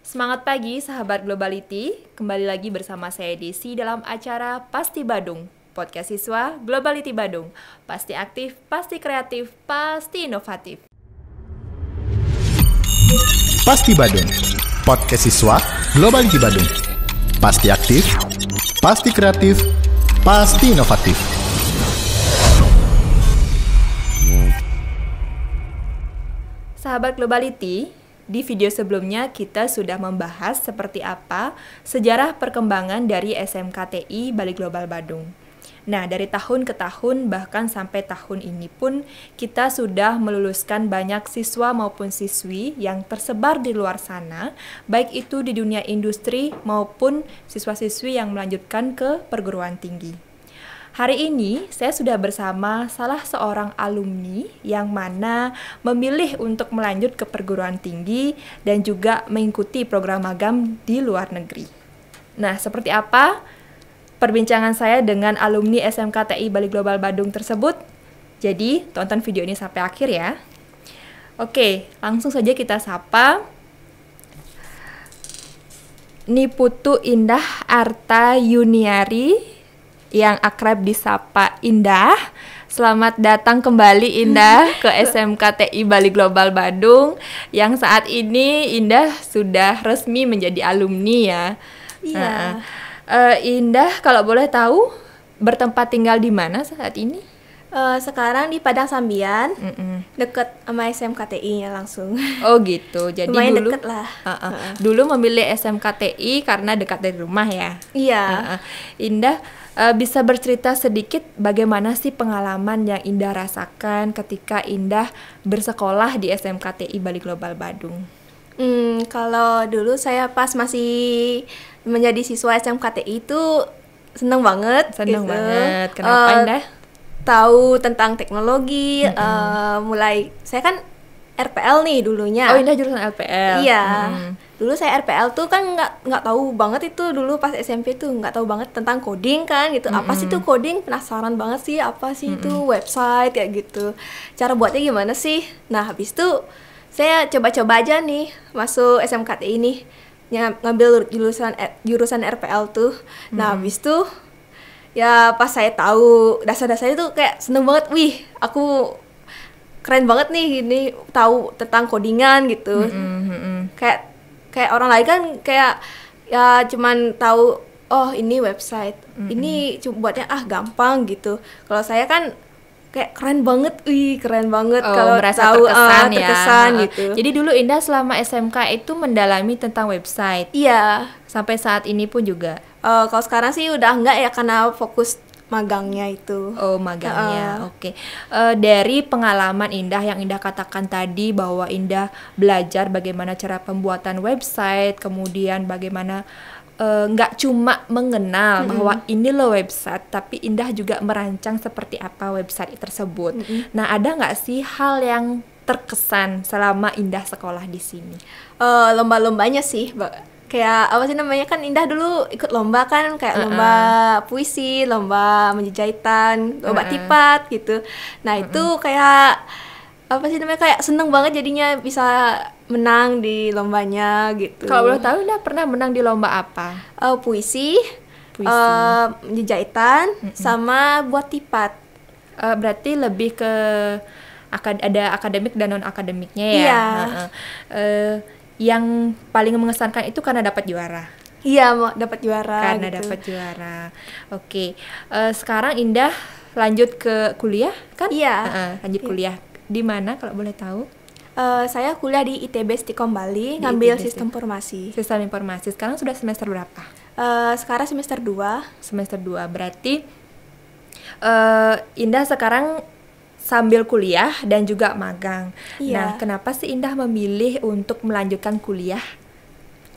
Semangat pagi sahabat Globality, kembali lagi bersama saya Desi dalam acara Pasti Badung, podcast siswa Globality Badung. Pasti aktif, pasti kreatif, pasti inovatif. Pasti Badung, podcast siswa Globality Badung. Pasti aktif, pasti kreatif, pasti inovatif. Sahabat Globality, di video sebelumnya kita sudah membahas seperti apa sejarah perkembangan dari SMKTI Bali Global Badung. Nah, dari tahun ke tahun bahkan sampai tahun ini pun kita sudah meluluskan banyak siswa maupun siswi yang tersebar di luar sana, baik itu di dunia industri maupun siswa-siswi yang melanjutkan ke perguruan tinggi. Hari ini saya sudah bersama salah seorang alumni yang mana memilih untuk melanjut ke perguruan tinggi dan juga mengikuti program magang di luar negeri. Nah, seperti apa perbincangan saya dengan alumni SMK TI Bali Global Badung tersebut? Jadi, tonton video ini sampai akhir ya. Oke, langsung saja kita sapa Niputu Indah Arta Yuniari yang akrab disapa Indah. Selamat datang kembali Indah ke SMKTI Bali Global Badung yang saat ini Indah sudah resmi menjadi alumni ya. Iya. Nah, uh, Indah kalau boleh tahu bertempat tinggal di mana saat ini? uh, sekarang di Padang Sambian mm -mm. deket sama SMKTI nya langsung oh gitu jadi Lumayan dulu deket lah uh -uh. Uh -uh. dulu memilih SMKTI karena dekat dari rumah ya iya uh -uh. Indah uh, bisa bercerita sedikit bagaimana sih pengalaman yang Indah rasakan ketika Indah bersekolah di SMKTI Bali Global Badung Hmm, kalau dulu saya pas masih menjadi siswa SMKTI itu seneng banget. Seneng gitu. banget. Kenapa uh, Indah? tahu tentang teknologi mm -hmm. uh, mulai saya kan RPL nih dulunya. Oh, Indah jurusan RPL. Iya. Hmm. Dulu saya RPL tuh kan nggak nggak tahu banget itu dulu pas SMP tuh nggak tahu banget tentang coding kan gitu. Mm -hmm. Apa sih tuh coding? Penasaran banget sih apa sih mm -hmm. itu website ya gitu. Cara buatnya gimana sih? Nah, habis tuh saya coba-coba aja nih masuk SMKT ini. ngambil jurusan eh, jurusan RPL tuh. Nah, mm -hmm. habis tuh ya pas saya tahu dasar-dasarnya tuh kayak seneng banget wih aku keren banget nih ini tahu tentang codingan gitu mm -hmm, kayak kayak orang lain kan kayak ya cuman tahu oh ini website mm -hmm. ini cuma buatnya ah gampang gitu kalau saya kan kayak keren banget, wih keren banget oh, kalau merasa tahu, ah, terkesan, uh, ya. terkesan gitu. Jadi dulu Indah selama SMK itu mendalami tentang website. Iya. Sampai saat ini pun juga uh, kalau sekarang sih udah enggak ya karena fokus magangnya itu. Oh, magangnya. Uh, Oke. Okay. Uh, eh, dari pengalaman Indah yang Indah katakan tadi bahwa Indah belajar bagaimana cara pembuatan website, kemudian bagaimana eh, nggak uh, cuma mengenal mm -hmm. bahwa ini loh website, tapi Indah juga merancang seperti apa website tersebut. Mm -hmm. Nah, ada nggak sih hal yang terkesan selama Indah sekolah di sini? Uh, lomba-lombanya sih, kayak apa sih namanya kan Indah dulu ikut lomba kan kayak uh-uh. lomba puisi, lomba menjahitan, lomba uh-uh. tipat gitu. Nah, uh-uh. itu kayak apa sih namanya kayak seneng banget jadinya bisa menang di lombanya gitu. Kalau boleh tahu Indah pernah menang di lomba apa? Uh, puisi, puisi. Uh, eh, menjejaitan uh-uh. sama buat tipat. Uh, berarti lebih ke akad ada akademik dan non akademiknya ya. Iya. Uh, uh, uh yang paling mengesankan itu karena dapat juara. Iya, mau dapat juara. Karena gitu. dapat juara. Oke, uh, sekarang Indah lanjut ke kuliah kan? Iya. Uh -uh, lanjut iya. kuliah di mana kalau boleh tahu? Uh, saya kuliah di ITB Stikom Bali di ngambil ITB sistem informasi. Sistem informasi. Sekarang sudah semester berapa? Uh, sekarang semester 2. Semester 2. Berarti uh, Indah sekarang sambil kuliah dan juga magang. Iya. Nah, kenapa sih Indah memilih untuk melanjutkan kuliah?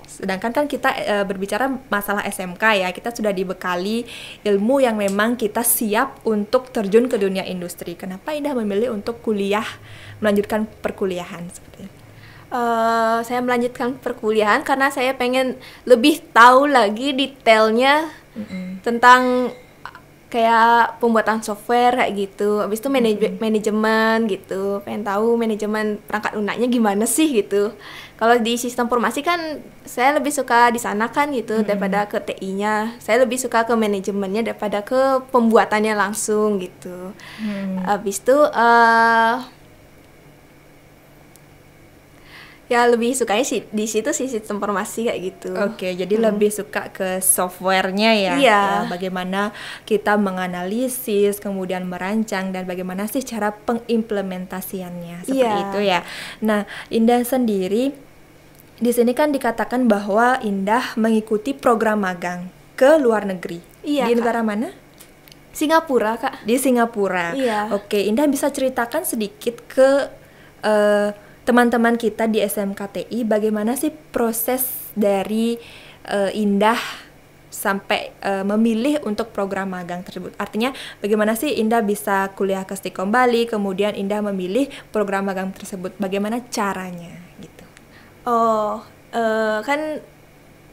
Sedangkan kan kita e, berbicara masalah SMK ya, kita sudah dibekali ilmu yang memang kita siap untuk terjun ke dunia industri. Kenapa Indah memilih untuk kuliah melanjutkan perkuliahan seperti itu? Uh, eh, saya melanjutkan perkuliahan karena saya pengen lebih tahu lagi detailnya mm -hmm. tentang kayak pembuatan software kayak gitu habis itu manaj- hmm. manajemen gitu pengen tahu manajemen perangkat lunaknya gimana sih gitu kalau di sistem formasi kan saya lebih suka di sana kan gitu hmm. daripada ke TI-nya saya lebih suka ke manajemennya daripada ke pembuatannya langsung gitu hmm. habis itu uh, ya lebih sukanya sih di situ sih sistem informasi kayak gitu. Oke, okay, jadi hmm. lebih suka ke softwarenya ya. Iya. Ya, bagaimana kita menganalisis, kemudian merancang dan bagaimana sih cara pengimplementasiannya iya. seperti yeah. itu ya. Nah, Indah sendiri di sini kan dikatakan bahwa Indah mengikuti program magang ke luar negeri. yeah, Di negara mana? Singapura, Kak. Di Singapura. Iya. Oke, Indah bisa ceritakan sedikit ke uh, teman-teman kita di SMKTI bagaimana sih proses dari uh, Indah sampai uh, memilih untuk program magang tersebut. Artinya bagaimana sih Indah bisa kuliah ke Stikom Bali, kemudian Indah memilih program magang tersebut. Bagaimana caranya gitu. Oh, uh, kan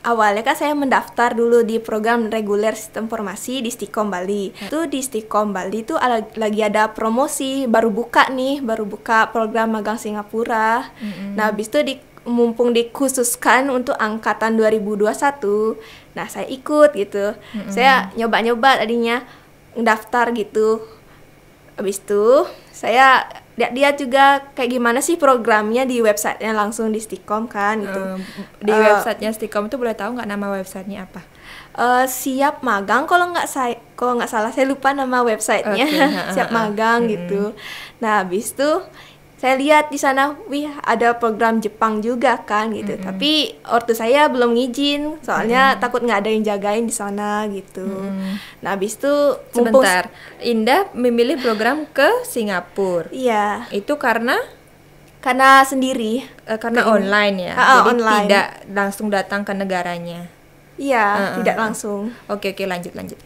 awalnya kan saya mendaftar dulu di program reguler sistem formasi di Stikom Bali. Itu hmm. di Stikom Bali itu lagi ada promosi baru buka nih, baru buka program magang Singapura. hmm Nah, habis itu di mumpung dikhususkan untuk angkatan 2021. Nah, saya ikut gitu. hmm Saya nyoba-nyoba tadinya mendaftar gitu. Habis itu saya lihat juga kayak gimana sih programnya di websitenya langsung di Stikom kan gitu. Uh, di eh, websitenya Stikom itu boleh tahu nggak nama websitenya apa? Uh, siap magang kalau nggak saya kalau nggak salah saya lupa nama websitenya okay, siap magang hmm. gitu. Nah habis tuh saya lihat di sana wih ada program Jepang juga kan gitu mm -hmm. tapi ortu saya belum ngijin, soalnya mm -hmm. takut nggak ada yang jagain di sana gitu mm -hmm. nah abis itu sebentar Indah memilih program ke Singapura iya yeah. itu karena karena sendiri uh, karena ke online ya ah, ah, jadi online. tidak langsung datang ke negaranya iya uh -uh. tidak langsung oke okay, oke okay, lanjut lanjut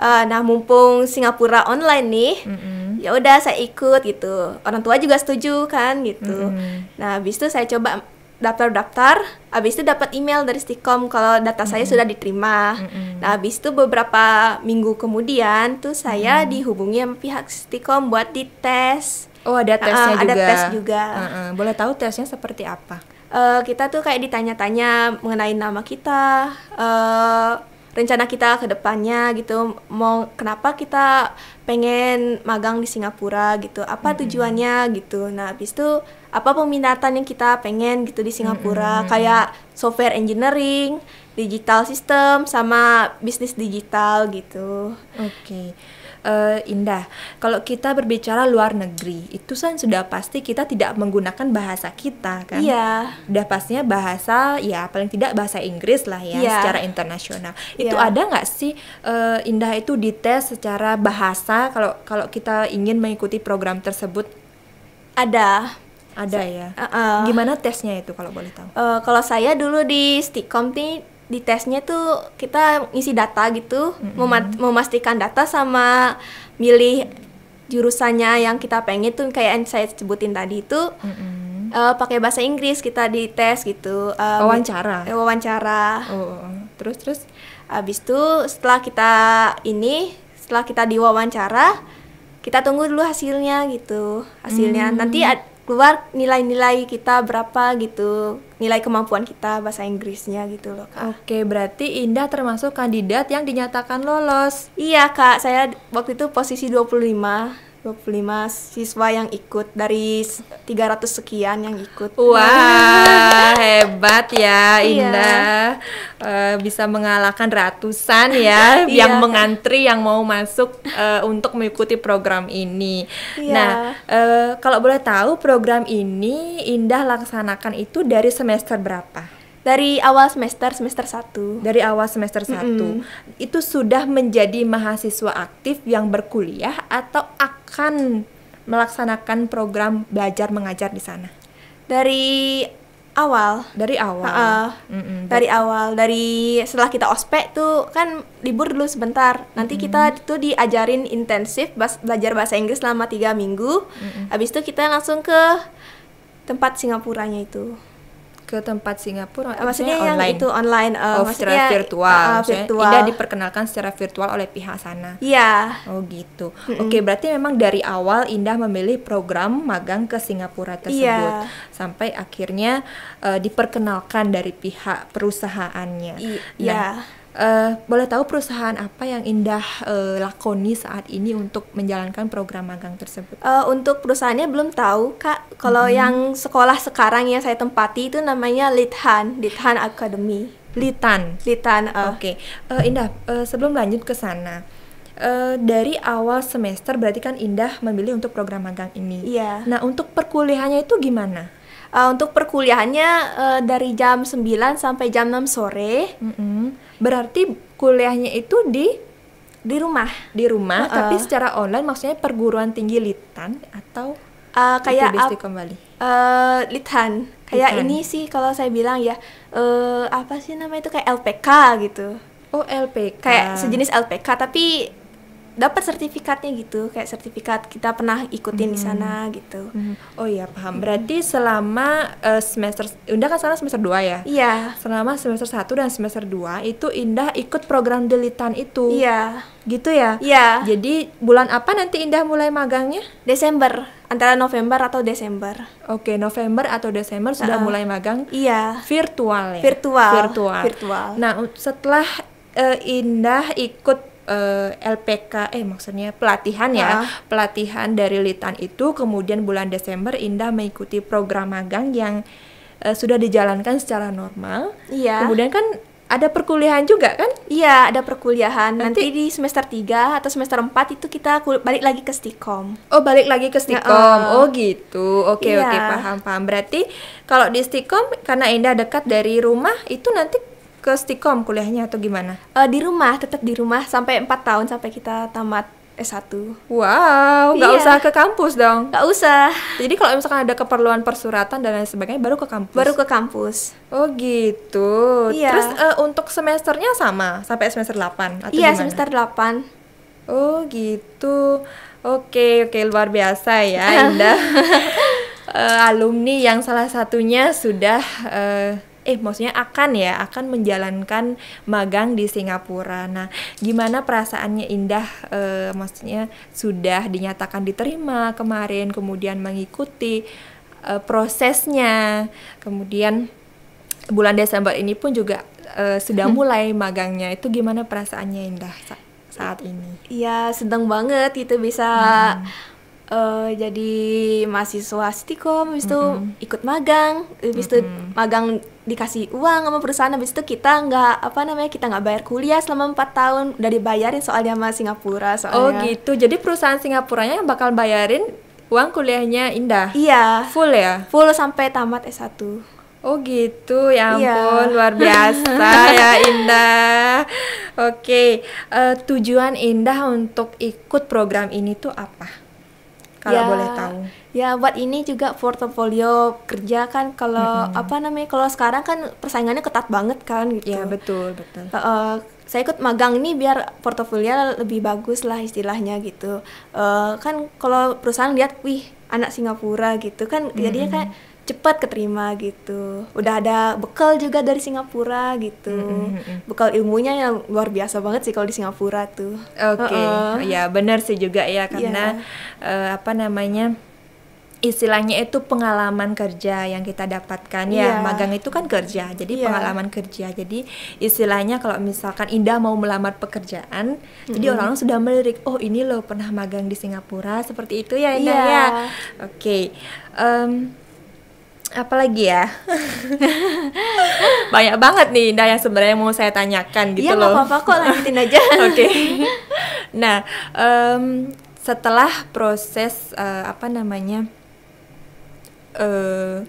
uh, nah mumpung Singapura online nih mm-hmm. ya udah saya ikut gitu orang tua juga setuju kan gitu mm-hmm. nah habis itu saya coba daftar-daftar habis itu dapat email dari Stikom kalau data mm-hmm. saya sudah diterima mm-hmm. nah habis itu beberapa minggu kemudian tuh saya mm-hmm. dihubungi sama pihak Stikom buat dites Oh ada tesnya uh, juga. Ada tes juga. Uh -uh. Boleh tahu tesnya seperti apa? Uh, kita tuh kayak ditanya-tanya mengenai nama kita, uh, rencana kita ke depannya gitu mau kenapa kita pengen magang di Singapura gitu apa mm-hmm. tujuannya gitu nah habis itu apa peminatan yang kita pengen gitu di Singapura mm-hmm. kayak software engineering digital system sama bisnis digital gitu oke okay uh, indah. Kalau kita berbicara luar negeri, itu kan sudah pasti kita tidak menggunakan bahasa kita kan. Iya. udah pastinya bahasa ya paling tidak bahasa Inggris lah ya, yeah. secara internasional. Itu iya. ada nggak sih uh, indah itu dites secara bahasa kalau kalau kita ingin mengikuti program tersebut? Ada. Ada ya. Uh -uh. Gimana tesnya itu kalau boleh tahu? Uh, kalau saya dulu di Stikom nih di tesnya tuh kita ngisi data gitu, mm -hmm. memastikan data sama milih jurusannya yang kita pengen tuh kayak yang saya sebutin tadi itu mm -hmm. uh, pakai bahasa Inggris kita di tes gitu. Um, wawancara. Eh, wawancara. Oh, oh, oh. terus terus abis itu setelah kita ini, setelah kita diwawancara, kita tunggu dulu hasilnya gitu. Hasilnya mm -hmm. nanti keluar nilai-nilai kita berapa gitu nilai kemampuan kita bahasa Inggrisnya gitu loh kak. Oke berarti Indah termasuk kandidat yang dinyatakan lolos. Iya kak saya waktu itu posisi 25 25 siswa yang ikut dari 300 sekian yang ikut. Wah, hebat ya iya. Indah. Uh, bisa mengalahkan ratusan ya iya. yang iya. mengantri yang mau masuk uh, untuk mengikuti program ini. Iya. Nah, uh, kalau boleh tahu program ini Indah laksanakan itu dari semester berapa? dari awal semester semester 1 dari awal semester 1 mm -hmm. itu sudah menjadi mahasiswa aktif yang berkuliah atau akan melaksanakan program belajar mengajar di sana dari awal dari awal uh, mm -hmm. dari awal dari setelah kita ospek tuh kan libur dulu sebentar nanti mm -hmm. kita tuh diajarin intensif belajar bahasa Inggris selama tiga minggu mm -hmm. habis itu kita langsung ke tempat Singapuranya itu ke tempat Singapura eh, maksudnya, maksudnya yang itu online uh, oh, maksudnya secara virtual, uh, virtual. tidak diperkenalkan secara virtual oleh pihak sana iya yeah. oh gitu mm-hmm. oke okay, berarti memang dari awal Indah memilih program magang ke Singapura iya. tersebut yeah. sampai akhirnya uh, diperkenalkan dari pihak perusahaannya yeah. nah, Uh, boleh tahu perusahaan apa yang Indah uh, lakoni saat ini untuk menjalankan program magang tersebut? Uh, untuk perusahaannya belum tahu kak. Kalau hmm. yang sekolah sekarang yang saya tempati itu namanya Lithan, Lithan Academy. Litan. Litan. Uh. Oke. Okay. Uh, Indah, uh, sebelum lanjut ke sana. Uh, dari awal semester berarti kan Indah memilih untuk program magang ini. Iya. Yeah. Nah, untuk perkuliahannya itu gimana? Uh, untuk perkuliahannya uh, dari jam 9 sampai jam 6 sore. Mm -hmm. Berarti kuliahnya itu di di rumah, di rumah uh tapi secara online maksudnya perguruan tinggi Litan atau uh, kayak kembali. Uh, Litan. Kayak Litan. ini sih kalau saya bilang ya uh, apa sih nama itu kayak LPK gitu. Oh, LPK. Kayak sejenis LPK tapi dapat sertifikatnya gitu kayak sertifikat kita pernah ikutin hmm. di sana gitu hmm. oh iya paham berarti selama uh, semester Indah kan sekarang semester 2 ya iya yeah. selama semester 1 dan semester 2 itu Indah ikut program delitan itu iya yeah. gitu ya iya yeah. jadi bulan apa nanti Indah mulai magangnya Desember antara November atau Desember oke okay, November atau Desember uh -uh. sudah mulai magang iya virtual ya virtual virtual, virtual. nah setelah uh, Indah ikut uh, eh, LPK eh maksudnya pelatihan ya ah. pelatihan dari Litan itu kemudian bulan Desember Indah mengikuti program magang yang uh, sudah dijalankan secara normal iya kemudian kan ada perkuliahan juga kan? Iya, ada perkuliahan. Nanti, Nanti di semester 3 atau semester 4 itu kita balik lagi ke Stikom. Oh, balik lagi ke Stikom. Ya, uh. Oh, gitu. Oke, okay, iya. oke, okay, paham, paham. Berarti kalau di Stikom karena Indah dekat dari rumah, itu nanti ke stikom kuliahnya atau gimana? Uh, di rumah, tetap di rumah sampai 4 tahun sampai kita tamat S1. Wow, nggak iya. usah ke kampus dong? Nggak usah. Jadi kalau misalkan ada keperluan persuratan dan lain sebagainya baru ke kampus? Baru ke kampus. Oh gitu. Iya. Terus uh, untuk semesternya sama sampai semester 8 atau Iya, gimana? semester 8. Oh gitu. Oke, okay, oke okay, luar biasa ya Indah. uh, alumni yang salah satunya sudah uh, eh maksudnya akan ya akan menjalankan magang di Singapura. Nah, gimana perasaannya Indah eh, maksudnya sudah dinyatakan diterima kemarin kemudian mengikuti eh, prosesnya. Kemudian bulan Desember ini pun juga eh, sudah hmm. mulai magangnya. Itu gimana perasaannya Indah saat ini? Iya, sedang banget itu bisa hmm uh, jadi mahasiswa Stikom, habis itu ikut magang, habis itu mm-hmm. magang dikasih uang sama perusahaan, habis itu kita nggak apa namanya kita nggak bayar kuliah selama empat tahun, udah dibayarin soalnya sama Singapura soalnya. Oh gitu, jadi perusahaan Singapuranya yang bakal bayarin uang kuliahnya Indah? Iya. Full ya? Full sampai tamat S1. Oh gitu, ya iya. ampun, iya. luar biasa ya Indah. Oke, okay. uh, eh, tujuan Indah untuk ikut program ini tuh apa? kalau ya, boleh tahu. Ya, buat ini juga portofolio kerja kan kalau -hmm. apa namanya? Kalau sekarang kan persaingannya ketat banget kan gitu. Ya, betul, betul. Uh, saya ikut magang ini biar portofolio lebih bagus lah istilahnya gitu. Uh, kan kalau perusahaan lihat, wih anak Singapura gitu kan, -hmm. jadinya kan cepat keterima gitu. Udah ada bekal juga dari Singapura gitu. Mm -hmm. Bekal ilmunya yang luar biasa banget sih kalau di Singapura tuh. Oke. Okay. Uh -uh. Ya benar sih juga ya karena yeah. Iya. uh, apa namanya? istilahnya itu pengalaman kerja yang kita dapatkan ya yeah. magang itu kan kerja jadi yeah. pengalaman kerja jadi istilahnya kalau misalkan Indah mau melamar pekerjaan mm-hmm. jadi orang-orang sudah melirik oh ini loh pernah magang di Singapura seperti itu ya Indah yeah. ya oke okay. um, apalagi ya banyak banget nih Indah yang sebenarnya mau saya tanyakan gitu ya, loh iya apa-apa kok lanjutin aja oke okay. nah um, setelah proses uh, apa namanya uh,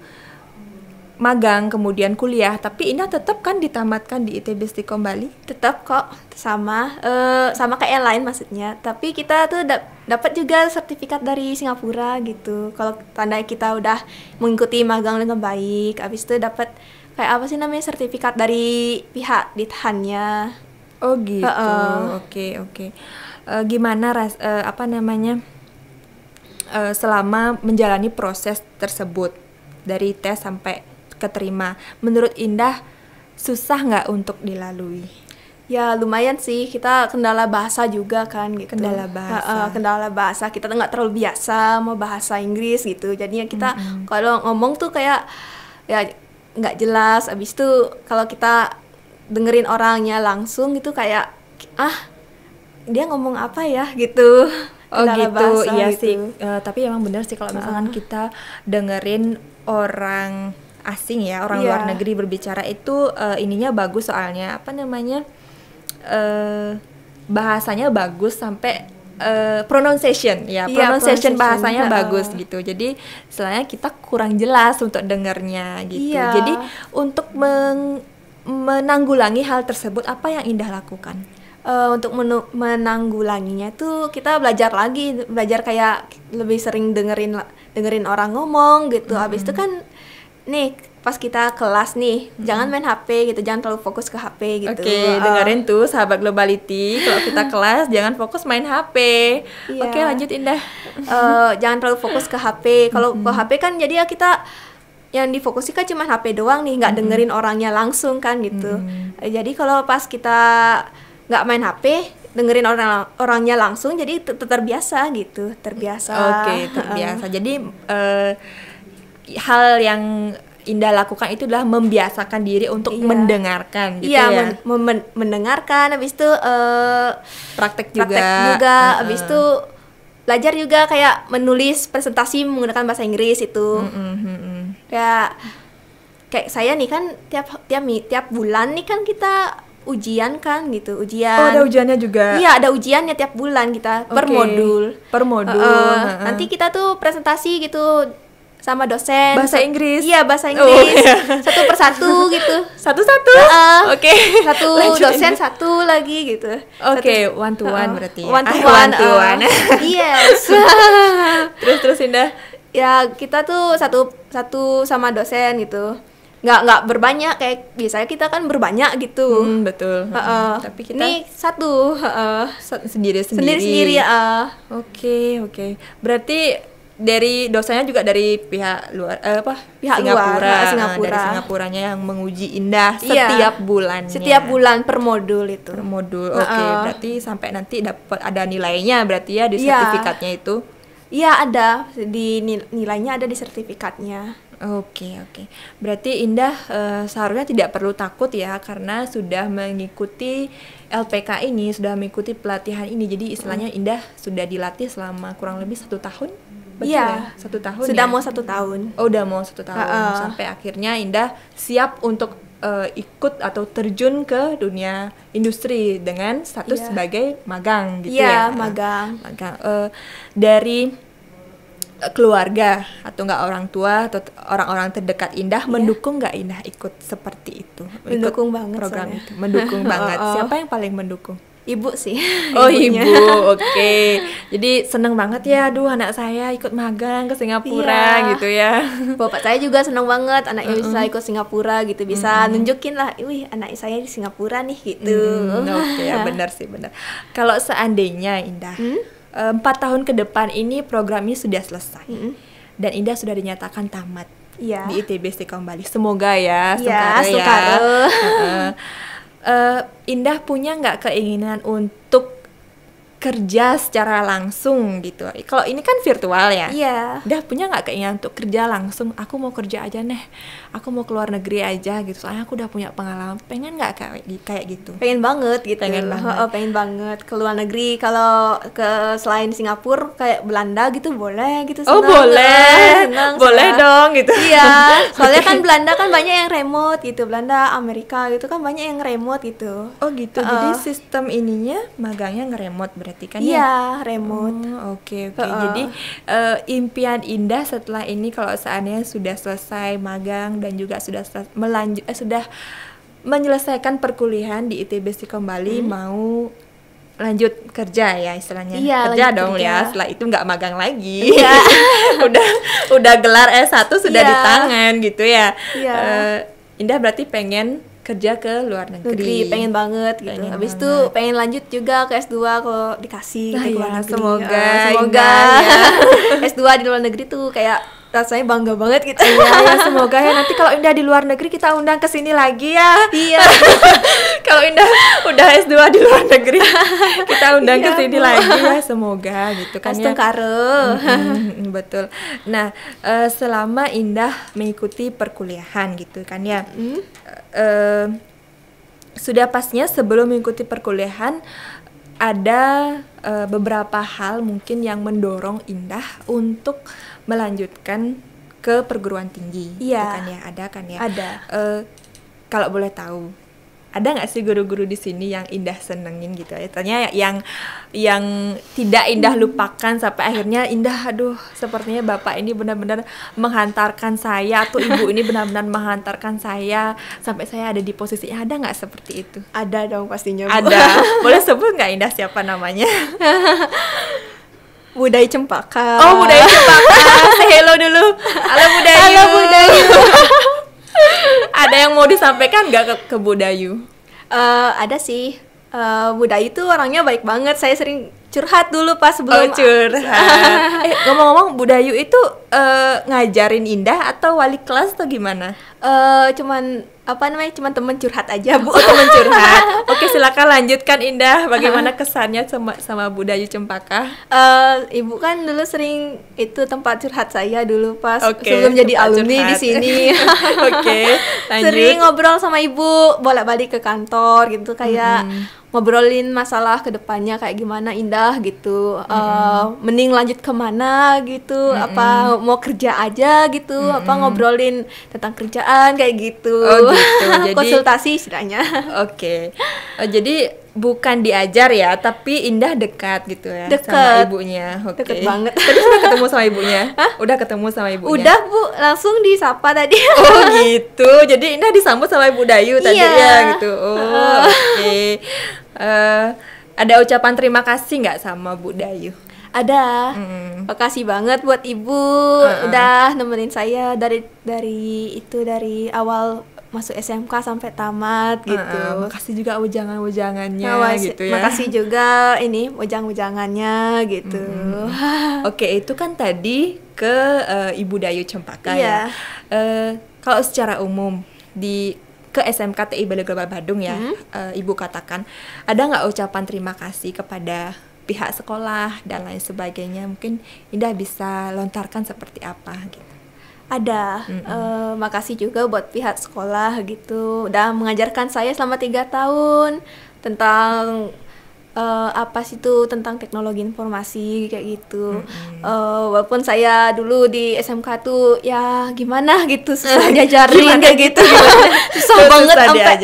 magang kemudian kuliah tapi ini tetap kan ditamatkan di ITB Stikom Bali tetap kok sama uh, sama kayak yang lain maksudnya tapi kita tuh da dapat juga sertifikat dari Singapura gitu kalau tanda kita udah mengikuti magang dengan baik habis itu dapat kayak apa sih namanya sertifikat dari pihak ditahannya oh gitu oke uh oke okay, okay. uh, eh, gimana ras uh, apa namanya uh, selama menjalani proses tersebut dari tes sampai keterima. Menurut Indah, susah nggak untuk dilalui? Ya lumayan sih kita kendala bahasa juga kan gitu. Kendala bahasa. Ha, uh, kendala bahasa kita nggak terlalu biasa mau bahasa Inggris gitu. Jadinya kita mm -hmm. kalau ngomong tuh kayak ya nggak jelas. Abis itu kalau kita dengerin orangnya langsung gitu kayak ah dia ngomong apa ya gitu. Oh kendala gitu, bahasa, iya gitu. sih. Uh, tapi emang benar sih kalau misalkan uh. kita dengerin orang asing ya orang yeah. luar negeri berbicara itu uh, ininya bagus soalnya apa namanya uh, bahasanya bagus sampai uh, pronunciation ya yeah, pronunciation, bahasanya uh. bagus gitu jadi selain kita kurang jelas untuk dengarnya gitu yeah. jadi untuk meng menanggulangi hal tersebut apa yang indah lakukan uh, untuk menanggulanginya tuh kita belajar lagi belajar kayak lebih sering dengerin dengerin orang ngomong gitu mm -hmm. habis itu kan nih pas kita kelas nih hmm. jangan main HP gitu jangan terlalu fokus ke HP gitu oke okay, uh. dengerin tuh sahabat globality kalau kita kelas jangan fokus main HP yeah. oke okay, lanjut Indah uh, eh, jangan terlalu fokus ke HP kalau hmm. ke HP kan jadi ya kita yang difokusin kan cuma HP doang nih nggak hmm. dengerin orangnya langsung kan gitu hmm. jadi kalau pas kita nggak main HP dengerin orang orangnya langsung jadi terbiasa gitu terbiasa oke okay, terbiasa jadi uh, hal yang Indah lakukan itu adalah membiasakan diri untuk iya. mendengarkan gitu iya, ya. Iya, men men mendengarkan habis itu uh, praktek juga. Praktek juga uh -huh. habis itu belajar juga kayak menulis presentasi menggunakan bahasa Inggris itu. Mm -hmm. Ya kayak saya nih kan tiap tiap tiap bulan nih kan kita ujian kan gitu ujian oh ada ujiannya juga iya ada ujiannya tiap bulan kita okay. per modul per modul uh, uh, uh, nanti kita tuh presentasi gitu sama dosen bahasa Inggris iya bahasa oh, Inggris oh, satu persatu gitu satu satu uh, oke okay. satu Lanjutin. dosen satu lagi gitu oke okay, one to one berarti ya. one to one, one, to one. Uh, yes terus terus Indah ya kita tuh satu satu sama dosen gitu nggak nggak berbanyak kayak biasanya kita kan berbanyak gitu hmm, betul uh -uh. tapi kita ini satu uh -uh. sendiri sendiri sendiri sendiri oke oke berarti dari dosanya juga dari pihak luar eh, apa pihak Singapura, luar, Singapura nah, dari Singapuranya yang menguji Indah iya, setiap bulan setiap bulan per modul itu per modul oke okay, uh. berarti sampai nanti dapat ada nilainya berarti ya di yeah. sertifikatnya itu iya ada di nilainya ada di sertifikatnya Oke okay, oke, okay. berarti Indah uh, seharusnya tidak perlu takut ya karena sudah mengikuti LPK ini, sudah mengikuti pelatihan ini, jadi istilahnya mm. Indah sudah dilatih selama kurang lebih satu tahun Betul ya? Satu tahun Sudah ya? mau satu tahun. Oh, udah mau satu tahun. Uh, Sampai akhirnya Indah siap untuk uh, ikut atau terjun ke dunia industri dengan status yeah. sebagai magang gitu yeah, ya. magang. Magang. Uh, dari eh, keluarga atau enggak orang tua atau orang-orang terdekat Indah yeah. mendukung nggak Indah ikut seperti itu? Mendukung ikut banget program itu. Mendukung banget. Oh, oh. Siapa yang paling mendukung? ibu sih oh ibunya. ibu oke okay. jadi seneng banget ya aduh anak saya ikut magang ke Singapura yeah. gitu ya bapak saya juga seneng banget anaknya mm -hmm. bisa ikut Singapura gitu bisa mm -hmm. nunjukin lah wih anak saya di Singapura nih gitu Mm, oke okay, ya benar sih benar kalau seandainya Indah hmm? eh, empat tahun ke depan ini programnya sudah selesai hmm. dan Indah sudah dinyatakan tamat yeah. di ITB Stikom Bali semoga ya, Yeah, sukara sukara. Uh -uh uh, Indah punya nggak keinginan untuk kerja secara langsung gitu. Kalau ini kan virtual ya. Iya. Udah punya nggak keinginan untuk kerja langsung? Aku mau kerja aja nih. Aku mau keluar negeri aja gitu. Soalnya aku udah punya pengalaman. Pengen nggak kayak kayak gitu? Pengen banget gitu. Pengen banget. Oh, pengen banget keluar negeri. Kalau ke selain Singapura kayak Belanda gitu boleh gitu. Senang, oh boleh. Senang, boleh senang. dong gitu. Iya. Soalnya kan Belanda kan banyak yang remote gitu. Belanda, Amerika gitu kan banyak yang remote gitu. Oh gitu. Uh. Jadi sistem ininya magangnya ngeremot berarti berarti kan iya, ya? Iya, remote. Oh, oke, hmm, oke. Okay, okay. uh -uh. Jadi uh, impian indah setelah ini kalau seandainya sudah selesai magang dan juga sudah melanjut eh, sudah menyelesaikan perkuliahan di ITB sih kembali hmm. mau lanjut kerja ya istilahnya iya, kerja dong ya, kerja. ya setelah itu nggak magang lagi iya. udah udah gelar S1 sudah iya. di tangan gitu ya iya. uh, Indah berarti pengen kerja ke luar negeri. negeri pengen banget gitu. Pengen Habis itu pengen lanjut juga ke S2 kalau dikasih nah, ke iya, luar ya, negeri. Ah, semoga. Ya, semoga. Ya. S2 di luar negeri tuh kayak rasanya bangga banget gitu. ya, ya, semoga ya nanti kalau Indah di luar negeri kita undang ke sini lagi ya iya kalau Indah udah S2 di luar negeri kita undang iya, ke sini lagi ya semoga gitu kan ya hmm betul nah uh, selama Indah mengikuti perkuliahan gitu kan ya hmm uh, sudah pasnya sebelum mengikuti perkuliahan ada uh, beberapa hal mungkin yang mendorong Indah untuk melanjutkan ke perguruan tinggi, iya. kan ya ada kan ya? Ada. Uh, kalau boleh tahu, ada nggak sih guru-guru di sini yang indah senengin gitu? Ya, tanya yang yang tidak indah hmm. lupakan sampai akhirnya indah. Aduh, sepertinya bapak ini benar-benar menghantarkan saya atau ibu ini benar-benar menghantarkan saya sampai saya ada di posisi ada nggak seperti itu? Ada dong pastinya. Bu. Ada. boleh sebut nggak indah siapa namanya? Budai Cempaka. Oh, Budai Cempaka. Say hello dulu. Halo Budayu. Halo Budayu. ada yang mau disampaikan nggak ke, ke Budayu? Uh, ada sih. Uh, Budayu tuh orangnya baik banget. Saya sering curhat dulu pas sebelum oh, curhat. eh, ngomong-ngomong Budayu itu uh, ngajarin Indah atau wali kelas atau gimana? Uh, cuman apa namanya? Cuman temen curhat aja, Bu. Oh, temen curhat. Oke, silakan lanjutkan Indah bagaimana kesannya sama sama Budayu Cempaka? Uh, Ibu kan dulu sering itu tempat curhat saya dulu pas okay, sebelum jadi alumni curhat. di sini. Oke, okay, Sering ngobrol sama Ibu bolak-balik ke kantor gitu kayak hmm ngobrolin masalah kedepannya kayak gimana indah gitu mm -hmm. uh, mending lanjut kemana gitu mm -hmm. apa mau kerja aja gitu mm -hmm. apa ngobrolin tentang kerjaan kayak gitu, oh, gitu. konsultasi istilahnya oke okay. uh, jadi bukan diajar ya, tapi Indah dekat gitu ya deket. sama ibunya. Okay. Deket banget. Terus udah ketemu sama ibunya? Hah? Udah ketemu sama ibunya? Udah bu, langsung disapa tadi. oh gitu, jadi Indah disambut sama Ibu Dayu tadi yeah. ya gitu. Oh oke. Okay. Uh, eh, ada ucapan terima kasih nggak sama Bu Dayu? Ada. Mm. Makasih banget buat Ibu uh -uh. udah nemenin saya dari dari itu dari awal masuk SMK sampai tamat gitu. Uh, uh, makasih juga ujangan-ujangannya Mawas, gitu ya. Makasih juga ini ujang-ujangannya gitu. Hmm. Oke, okay, itu kan tadi ke uh, Ibu Dayu Cempaka yeah. ya. Uh, kalau secara umum di ke SMKTI Balai Global Badung ya, hmm. uh, Ibu katakan ada nggak ucapan terima kasih kepada pihak sekolah dan lain sebagainya? Mungkin Indah bisa lontarkan seperti apa gitu ada mm -hmm. uh, makasih juga buat pihak sekolah gitu udah mengajarkan saya selama tiga tahun tentang uh, apa sih itu tentang teknologi informasi kayak gitu. Mm-hmm. Uh, walaupun saya dulu di SMK tuh ya gimana gitu susah diajarin kayak gitu. gitu? susah Terus banget sampai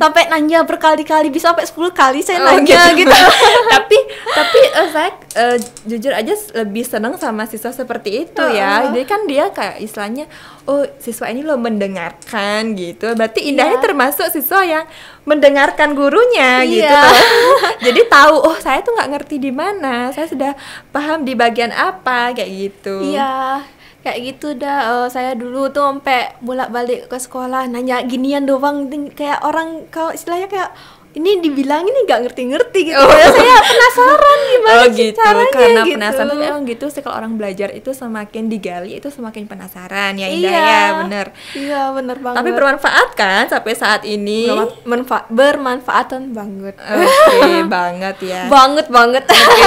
sampai nanya berkali-kali bisa sampai 10 kali saya oh, nanya gitu. gitu. tapi tapi uh, saya uh, jujur aja lebih senang sama siswa seperti itu oh, ya. Jadi kan dia kayak istilahnya oh siswa ini lo mendengarkan gitu. Berarti indahnya yeah. termasuk siswa yang mendengarkan gurunya gitu iya. gitu tuh. Jadi tahu oh saya tuh nggak ngerti di mana, saya sudah paham di bagian apa kayak gitu. Iya. Kayak gitu dah oh, saya dulu tuh sampai bolak-balik ke sekolah nanya ginian doang kayak orang kalau istilahnya kayak ini dibilang ini nggak ngerti-ngerti gitu oh. ya saya penasaran oh, gimana oh, gitu. caranya karena gitu. penasaran emang gitu sih kalau orang belajar itu semakin digali itu semakin penasaran ya Indah iya. ya bener iya bener banget tapi bermanfaat kan sampai saat ini Bermanfa bermanfaatan banget oke okay, banget ya banget banget okay.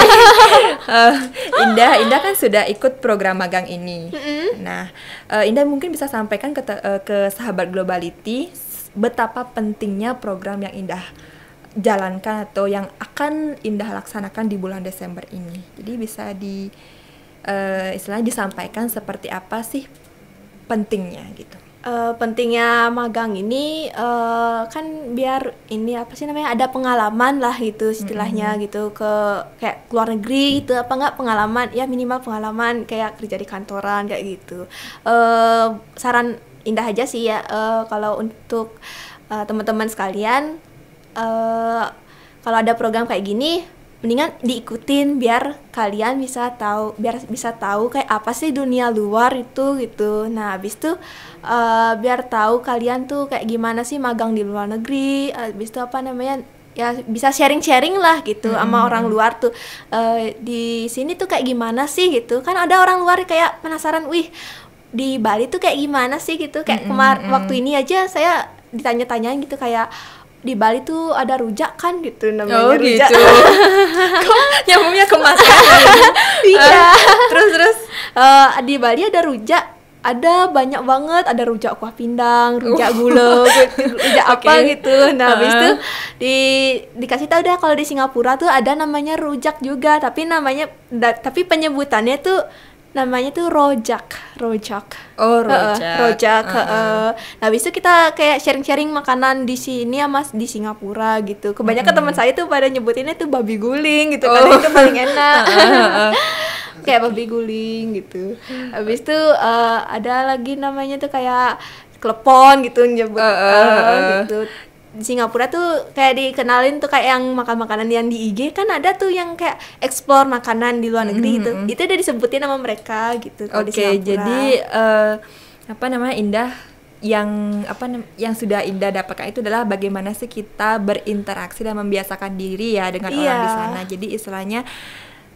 uh, eh, Indah Indah kan sudah ikut program magang ini mm -hmm. nah uh, Indah mungkin bisa sampaikan ke, uh, ke sahabat globality betapa pentingnya program yang Indah jalankan atau yang akan Indah laksanakan di bulan Desember ini. Jadi bisa di uh, istilahnya disampaikan seperti apa sih pentingnya gitu. Uh, pentingnya magang ini uh, kan biar ini apa sih namanya ada pengalaman lah gitu istilahnya mm -hmm. gitu ke kayak luar negeri itu apa enggak pengalaman ya minimal pengalaman kayak kerja di kantoran kayak gitu uh, saran indah aja sih ya uh, kalau untuk uh, teman-teman sekalian uh, kalau ada program kayak gini mendingan diikutin biar kalian bisa tahu biar bisa tahu kayak apa sih dunia luar itu gitu nah habis tuh eh, uh, biar tahu kalian tuh kayak gimana sih magang di luar negeri habis itu apa namanya ya bisa sharing-sharing lah gitu hmm. sama mm-hmm. orang luar tuh e, di sini tuh kayak gimana sih gitu kan ada orang luar kayak penasaran wih di Bali tuh kayak gimana sih gitu kayak hmm, kemar waktu ini aja saya ditanya-tanyain gitu kayak di Bali tuh ada rujak kan gitu namanya oh, rujak. gitu. Kok nyambungnya ke Mas iya. iya. terus terus uh, di Bali ada rujak ada banyak banget ada rujak kuah pindang rujak uh. gula rujak apa okay. gitu nah uh. itu di dikasih tahu deh kalau di Singapura tuh ada namanya rujak juga tapi namanya da, tapi penyebutannya tuh namanya tuh rojak rojak oh rojak rojak uh, uh. nah habis kita kayak sharing-sharing makanan di sini ya mas di Singapura gitu kebanyakan hmm. teman saya tuh pada nyebutinnya tuh babi guling gitu kan, oh. karena itu paling enak kayak babi guling gitu habis itu uh, ada lagi namanya tuh kayak klepon gitu nyebut uh, uh, uh, gitu Singapura tuh kayak dikenalin tuh kayak yang makan makanan yang di IG kan ada tuh yang kayak explore makanan di luar negeri mm -hmm. itu mm-hmm. itu udah disebutin sama mereka gitu oke okay, jadi uh, apa namanya indah yang apa yang sudah Indah dapatkan itu adalah bagaimana sih kita berinteraksi dan membiasakan diri ya dengan yeah. orang di sana. Jadi istilahnya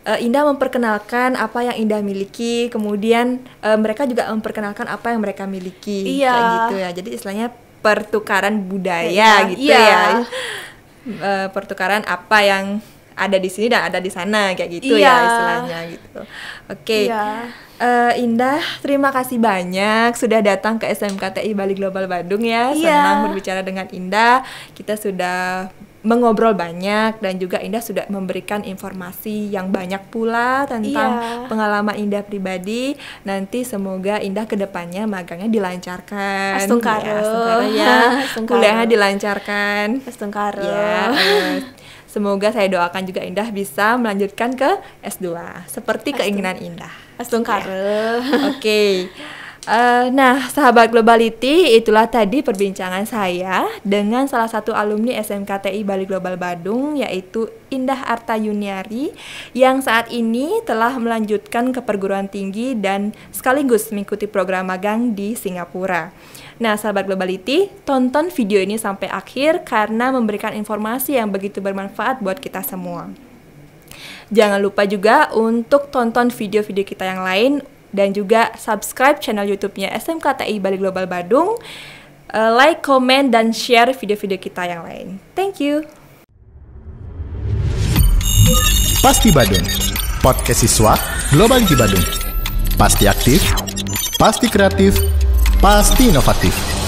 uh, Indah memperkenalkan apa yang Indah miliki, kemudian uh, mereka juga memperkenalkan apa yang mereka miliki iya. kayak gitu ya. Jadi istilahnya pertukaran budaya ya, gitu iya. ya E, pertukaran apa yang ada di sini dan ada di sana kayak gitu ya iya. ya istilahnya gitu oke iya. uh, Indah terima kasih banyak sudah datang ke SMKTI Bali Global Bandung ya iya. senang berbicara dengan Indah kita sudah mengobrol banyak dan juga Indah sudah memberikan informasi yang banyak pula tentang yeah. pengalaman Indah pribadi. Nanti semoga Indah kedepannya magangnya dilancarkan. Astungkaro. Ya, ya. Kuliahnya dilancarkan. Astungkaro. Ya, eh, semoga saya doakan juga Indah bisa melanjutkan ke S2 seperti Astung. keinginan Indah. Astungkaro. Ya. Oke. Okay. Uh, nah, sahabat Globality, itulah tadi perbincangan saya dengan salah satu alumni SMKTI Bali Global Badung, yaitu Indah Arta Yuniari, yang saat ini telah melanjutkan ke perguruan tinggi dan sekaligus mengikuti program magang di Singapura. Nah, sahabat Globality, tonton video ini sampai akhir karena memberikan informasi yang begitu bermanfaat buat kita semua. Jangan lupa juga untuk tonton video-video kita yang lain dan juga subscribe channel YouTube-nya SMKTI Bali Global Badung, uh, eh, like, comment, dan share video-video kita yang lain. Thank you. Pasti Badung, podcast siswa Global di Badung. Pasti aktif, pasti kreatif, pasti inovatif.